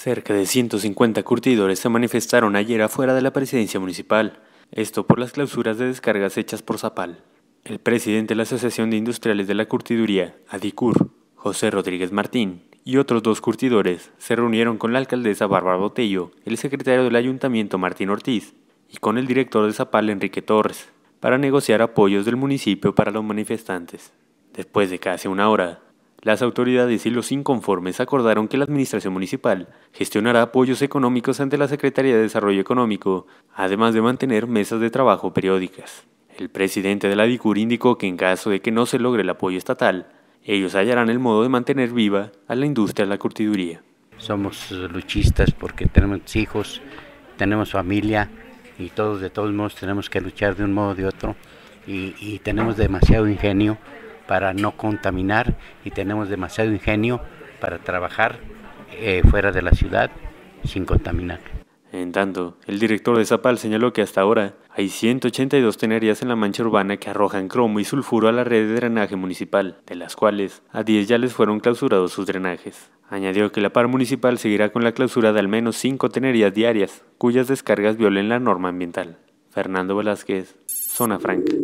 Cerca de 150 curtidores se manifestaron ayer afuera de la presidencia municipal, esto por las clausuras de descargas hechas por Zapal. El presidente de la Asociación de Industriales de la Curtiduría, ADICUR, José Rodríguez Martín, y otros dos curtidores se reunieron con la alcaldesa Bárbara Botello, el secretario del ayuntamiento Martín Ortiz y con el director de Zapal Enrique Torres para negociar apoyos del municipio para los manifestantes. Después de casi una hora, las autoridades y los inconformes acordaron que la Administración Municipal gestionará apoyos económicos ante la Secretaría de Desarrollo Económico, además de mantener mesas de trabajo periódicas. El presidente de la DICUR indicó que en caso de que no se logre el apoyo estatal, ellos hallarán el modo de mantener viva a la industria de la curtiduría. Somos luchistas porque tenemos hijos, tenemos familia y todos de todos modos tenemos que luchar de un modo o de otro y, y tenemos demasiado ingenio para no contaminar y tenemos demasiado ingenio para trabajar eh, fuera de la ciudad sin contaminar. En tanto, el director de Zapal señaló que hasta ahora hay 182 tenerías en la mancha urbana que arrojan cromo y sulfuro a la red de drenaje municipal, de las cuales a 10 ya les fueron clausurados sus drenajes. Añadió que la par municipal seguirá con la clausura de al menos 5 tenerías diarias, cuyas descargas violen la norma ambiental. Fernando Velázquez, Zona Franca.